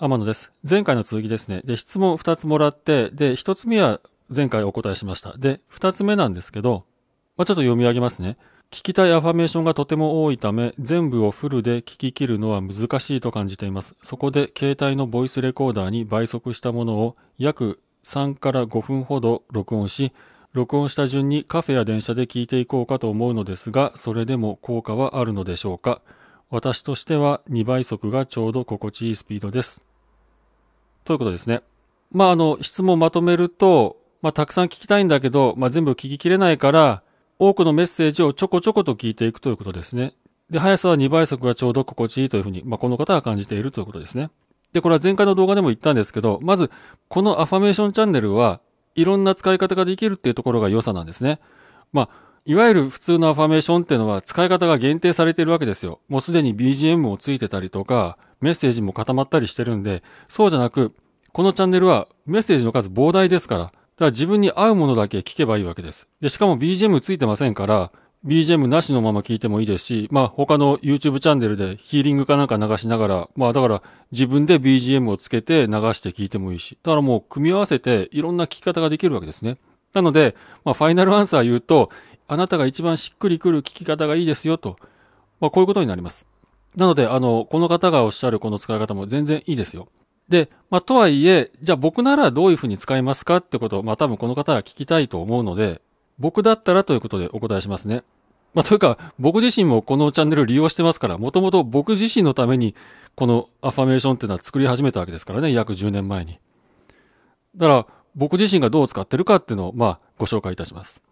天野です。前回の続きですね。で、質問2つもらって、で、1つ目は前回お答えしました。で、2つ目なんですけど、まあ、ちょっと読み上げますね。聞きたいアファメーションがとても多いため、全部をフルで聞き切るのは難しいと感じています。そこで携帯のボイスレコーダーに倍速したものを約3から5分ほど録音し、録音した順にカフェや電車で聞いていこうかと思うのですが、それでも効果はあるのでしょうか私としては2倍速がちょうど心地いいスピードです。ということですね。まあ、あの、質問まとめると、まあ、たくさん聞きたいんだけど、まあ、全部聞ききれないから、多くのメッセージをちょこちょこと聞いていくということですね。で、速さは2倍速がちょうど心地いいというふうに、まあ、この方は感じているということですね。で、これは前回の動画でも言ったんですけど、まず、このアファメーションチャンネルは、いろんな使い方ができるっていうところが良さなんですね。まあ、いわゆる普通のアファメーションっていうのは使い方が限定されているわけですよ。もうすでに BGM もついてたりとか、メッセージも固まったりしてるんで、そうじゃなく、このチャンネルはメッセージの数膨大ですから、だから自分に合うものだけ聞けばいいわけです。で、しかも BGM ついてませんから、BGM なしのまま聞いてもいいですし、まあ他の YouTube チャンネルでヒーリングかなんか流しながら、まあだから自分で BGM をつけて流して聞いてもいいし、だからもう組み合わせていろんな聞き方ができるわけですね。なので、まあ、ファイナルアンサー言うと、あなたが一番しっくりくる聞き方がいいですよと、まあ、こういうことになります。なので、あの、この方がおっしゃるこの使い方も全然いいですよ。で、まあ、とはいえ、じゃあ僕ならどういうふうに使いますかってことを、まあ、多分この方は聞きたいと思うので、僕だったらということでお答えしますね。まあ、というか、僕自身もこのチャンネル利用してますから、もともと僕自身のために、このアファメーションっていうのは作り始めたわけですからね、約10年前に。だから、僕自身がどう使ってるかっていうのを、まあ、ご紹介いたします。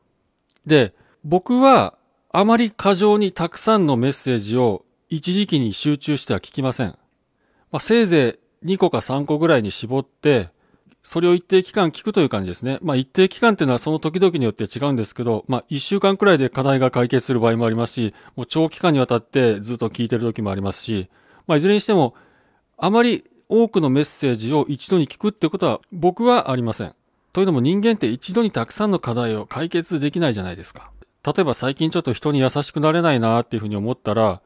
で、僕はあまり過剰にたくさんのメッセージを一時期に集中しては聞きません。まあ、せいぜい2個か3個ぐらいに絞って、それを一定期間聞くという感じですね。まあ一定期間っていうのはその時々によって違うんですけど、まあ一週間くらいで課題が解決する場合もありますし、もう長期間にわたってずっと聞いてる時もありますし、まあいずれにしても、あまり多くのメッセージを一度に聞くってことは僕はありません。というのも人間って一度にたくさんの課題を解決できないじゃないですか。例えば最近ちょっと人に優しくなれないなっていうふうに思ったら、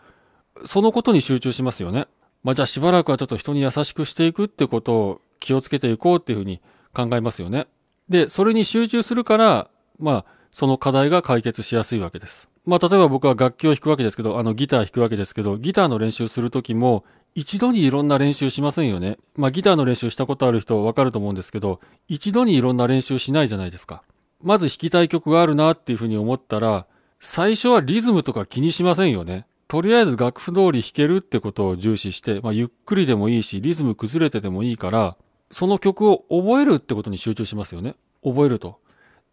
そのことに集中しますよね。まあ、じゃあしばらくはちょっと人に優しくしていくってことを気をつけていこうっていうふうに考えますよね。で、それに集中するから、まあ、その課題が解決しやすいわけです。まあ、例えば僕は楽器を弾くわけですけど、あの、ギター弾くわけですけど、ギターの練習するときも、一度にいろんな練習しませんよね。まあ、ギターの練習したことある人はわかると思うんですけど、一度にいろんな練習しないじゃないですか。まず弾きたい曲があるなっていうふうに思ったら、最初はリズムとか気にしませんよね。とりあえず楽譜通り弾けるってことを重視して、まあ、ゆっくりでもいいし、リズム崩れててもいいから、その曲を覚えるってことに集中しますよね。覚えると。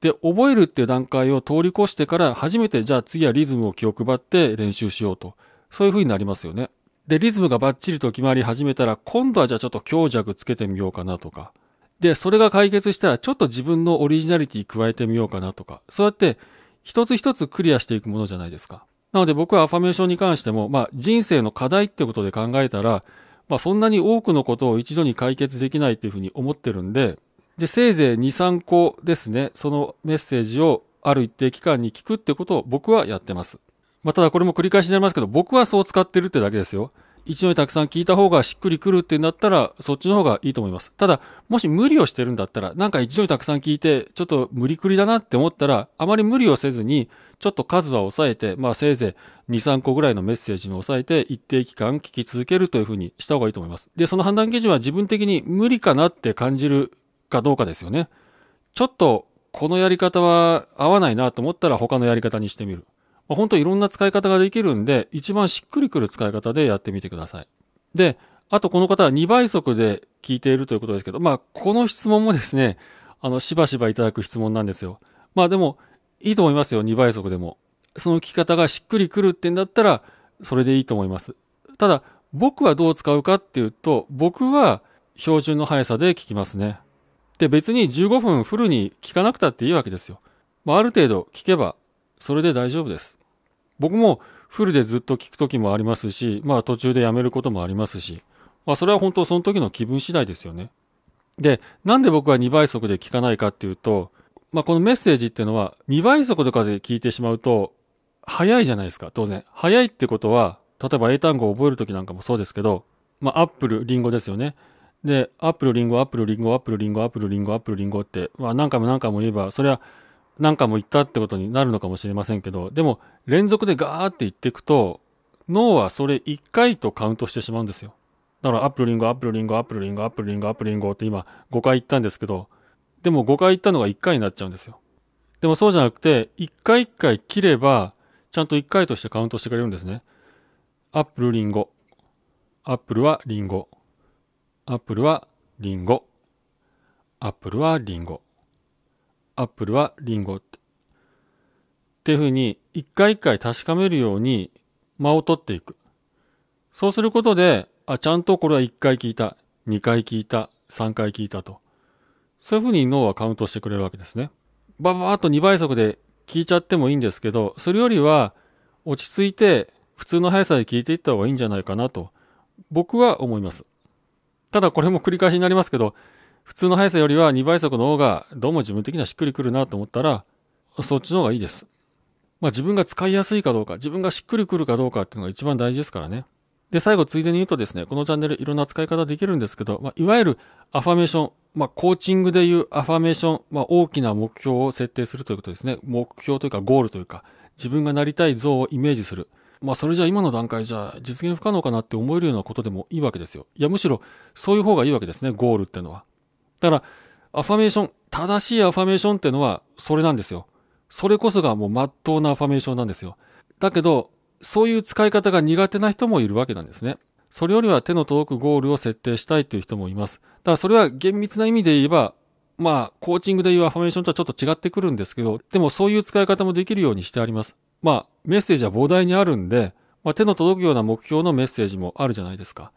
で、覚えるっていう段階を通り越してから、初めて、じゃあ次はリズムを気を配って練習しようと。そういう風になりますよね。で、リズムがバッチリと決まり始めたら、今度はじゃあちょっと強弱つけてみようかなとか。で、それが解決したら、ちょっと自分のオリジナリティ加えてみようかなとか、そうやって、一つ一つクリアしていくものじゃないですか。なので僕はアファメーションに関しても、まあ人生の課題ってことで考えたら、まあそんなに多くのことを一度に解決できないっていうふうに思ってるんで、で、せいぜい2、3個ですね、そのメッセージをある一定期間に聞くってことを僕はやってます。まあただこれも繰り返しになりますけど、僕はそう使ってるってだけですよ。一度にたくさん聞いた方がしっくりくるってなったら、そっちの方がいいと思います。ただ、もし無理をしてるんだったら、なんか一度にたくさん聞いて、ちょっと無理くりだなって思ったら、あまり無理をせずに、ちょっと数は抑えて、まあせいぜい2、3個ぐらいのメッセージに抑えて、一定期間聞き続けるというふうにした方がいいと思います。で、その判断基準は自分的に無理かなって感じるかどうかですよね。ちょっと、このやり方は合わないなと思ったら他のやり方にしてみる。まあ、本当いろんな使い方ができるんで、一番しっくりくる使い方でやってみてください。で、あとこの方は2倍速で聞いているということですけど、まあ、この質問もですね、あの、しばしばいただく質問なんですよ。まあでも、いいと思いますよ、2倍速でも。その聞き方がしっくりくるってんだったら、それでいいと思います。ただ、僕はどう使うかっていうと、僕は標準の速さで聞きますね。で、別に15分フルに聞かなくたっていいわけですよ。まあ、ある程度聞けばそれで大丈夫です。僕もフルでずっと聞く時もありますし、まあ途中でやめることもありますし、まあそれは本当その時の気分次第ですよね。で、なんで僕は2倍速で聞かないかっていうと、まあこのメッセージっていうのは2倍速とかで聞いてしまうと、早いじゃないですか、当然。早いってことは、例えば英単語を覚える時なんかもそうですけど、まあアップル、リンゴですよね。で、アップル、リンゴ、アップル、リンゴ、アップル、リンゴ、アップル、リンゴ、アップル、リンゴって、まあ何回も何回も言えば、それはなんかも行ったってことになるのかもしれませんけど、でも連続でガーって言っていくと、脳はそれ1回とカウントしてしまうんですよ。だからアップルリンゴ、アップルリンゴ、アップルリンゴ、アップルリンゴ、アップルリンゴって今5回行ったんですけど、でも5回行ったのが1回になっちゃうんですよ。でもそうじゃなくて、1回1回切れば、ちゃんと1回としてカウントしてくれるんですね。アップルリンゴ。アップルはリンゴ。アップルはリンゴ。アップルはリンゴ。アップルはリンゴって。っていうふうに、一回一回確かめるように間を取っていく。そうすることで、あ、ちゃんとこれは1回聞いた、2回聞いた、3回聞いたと。そういうふうに脳はカウントしてくれるわけですね。ばばーっと2倍速で聞いちゃってもいいんですけど、それよりは落ち着いて普通の速さで聞いていった方がいいんじゃないかなと、僕は思います。ただこれも繰り返しになりますけど、普通の速さよりは2倍速の方がどうも自分的にはしっくりくるなと思ったら、そっちの方がいいです。まあ自分が使いやすいかどうか、自分がしっくりくるかどうかっていうのが一番大事ですからね。で、最後ついでに言うとですね、このチャンネルいろんな使い方できるんですけど、まあいわゆるアファメーション、まあコーチングでいうアファメーション、まあ大きな目標を設定するということですね。目標というかゴールというか、自分がなりたい像をイメージする。まあそれじゃあ今の段階じゃ実現不可能かなって思えるようなことでもいいわけですよ。いやむしろそういう方がいいわけですね、ゴールってのは。だから、アファメーション、正しいアファメーションっていうのは、それなんですよ。それこそがもう真っ当なアファメーションなんですよ。だけど、そういう使い方が苦手な人もいるわけなんですね。それよりは手の届くゴールを設定したいという人もいます。だからそれは厳密な意味で言えば、まあ、コーチングでいうアファメーションとはちょっと違ってくるんですけど、でもそういう使い方もできるようにしてあります。まあ、メッセージは膨大にあるんで、まあ、手の届くような目標のメッセージもあるじゃないですか。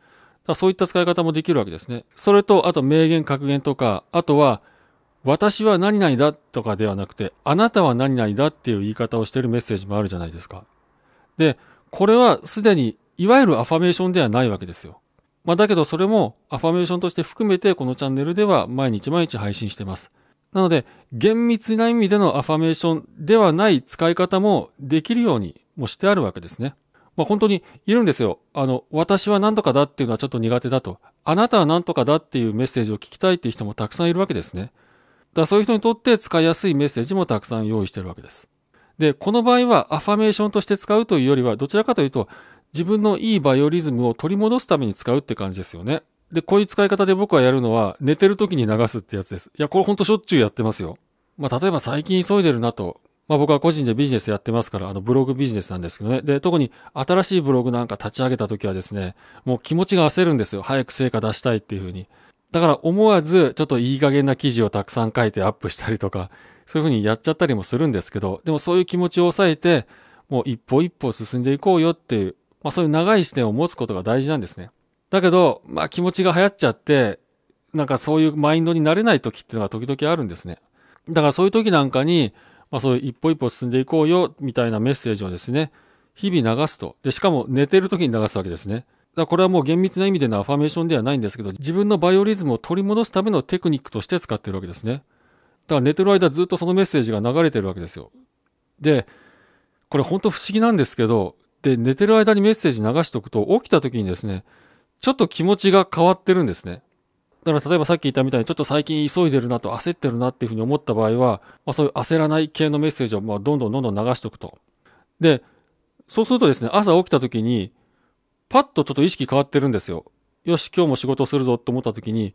そういった使い方もできるわけですね。それと、あと名言、格言とか、あとは、私は何々だとかではなくて、あなたは何々だっていう言い方をしているメッセージもあるじゃないですか。で、これはすでに、いわゆるアファメーションではないわけですよ。まあ、だけどそれもアファメーションとして含めてこのチャンネルでは毎日毎日配信してます。なので、厳密な意味でのアファメーションではない使い方もできるようにもしてあるわけですね。まあ、本当にいるんですよ。あの、私は何とかだっていうのはちょっと苦手だと。あなたは何とかだっていうメッセージを聞きたいっていう人もたくさんいるわけですね。だからそういう人にとって使いやすいメッセージもたくさん用意してるわけです。で、この場合はアファメーションとして使うというよりは、どちらかというと、自分のいいバイオリズムを取り戻すために使うって感じですよね。で、こういう使い方で僕はやるのは、寝てる時に流すってやつです。いや、これほんとしょっちゅうやってますよ。まあ、例えば最近急いでるなと、まあ、僕は個人でビジネスやってますから、あのブログビジネスなんですけどね。で、特に新しいブログなんか立ち上げた時はですね、もう気持ちが焦るんですよ。早く成果出したいっていうふうに。だから思わずちょっといい加減な記事をたくさん書いてアップしたりとか、そういうふうにやっちゃったりもするんですけど、でもそういう気持ちを抑えて、もう一歩一歩進んでいこうよっていう、まあそういう長い視点を持つことが大事なんですね。だけど、まあ気持ちが流行っちゃって、なんかそういうマインドになれない時っていうのが時々あるんですね。だからそういう時なんかに、まあ、そういう一歩一歩進んでいこうよ、みたいなメッセージをですね、日々流すと。で、しかも寝てる時に流すわけですね。だからこれはもう厳密な意味でのアファメーションではないんですけど、自分のバイオリズムを取り戻すためのテクニックとして使ってるわけですね。だから寝てる間ずっとそのメッセージが流れてるわけですよ。で、これ本当不思議なんですけど、で、寝てる間にメッセージ流しておくと、起きた時にですね、ちょっと気持ちが変わってるんですね。だから例えばさっき言ったみたいにちょっと最近急いでるなと焦ってるなっていうふうに思った場合は、まあ、そういう焦らない系のメッセージをまあどんどんどんどん流しておくと。で、そうするとですね、朝起きた時に、パッとちょっと意識変わってるんですよ。よし、今日も仕事するぞと思った時に、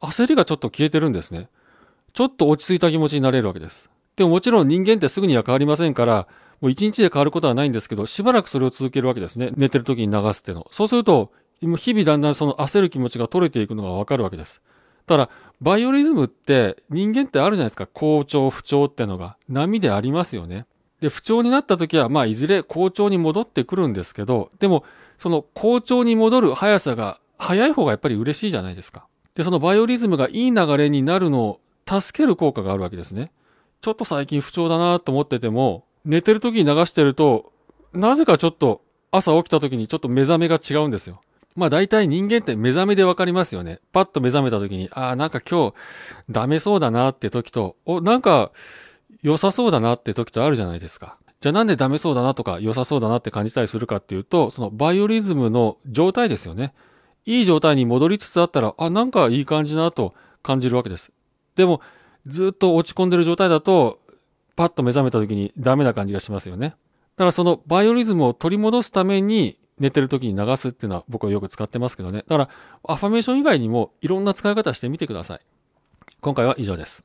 焦りがちょっと消えてるんですね。ちょっと落ち着いた気持ちになれるわけです。でももちろん人間ってすぐには変わりませんから、もう一日で変わることはないんですけど、しばらくそれを続けるわけですね。寝てる時に流すっていうの。そうすると、もう日々だんだんその焦る気持ちが取れていくのがわかるわけです。ただ、バイオリズムって人間ってあるじゃないですか。好調、不調ってのが波でありますよね。で、不調になった時は、まあ、いずれ好調に戻ってくるんですけど、でも、その好調に戻る速さが速い方がやっぱり嬉しいじゃないですか。で、そのバイオリズムがいい流れになるのを助ける効果があるわけですね。ちょっと最近不調だなと思ってても、寝てる時に流してると、なぜかちょっと朝起きた時にちょっと目覚めが違うんですよ。まあ大体人間って目覚めでわかりますよね。パッと目覚めた時に、ああ、なんか今日ダメそうだなって時と、お、なんか良さそうだなって時とあるじゃないですか。じゃあなんでダメそうだなとか良さそうだなって感じたりするかっていうと、そのバイオリズムの状態ですよね。いい状態に戻りつつあったら、あ、なんかいい感じだなと感じるわけです。でも、ずっと落ち込んでる状態だと、パッと目覚めた時にダメな感じがしますよね。だからそのバイオリズムを取り戻すために、寝てる時に流すっていうのは僕はよく使ってますけどね。だから、アファメーション以外にもいろんな使い方してみてください。今回は以上です。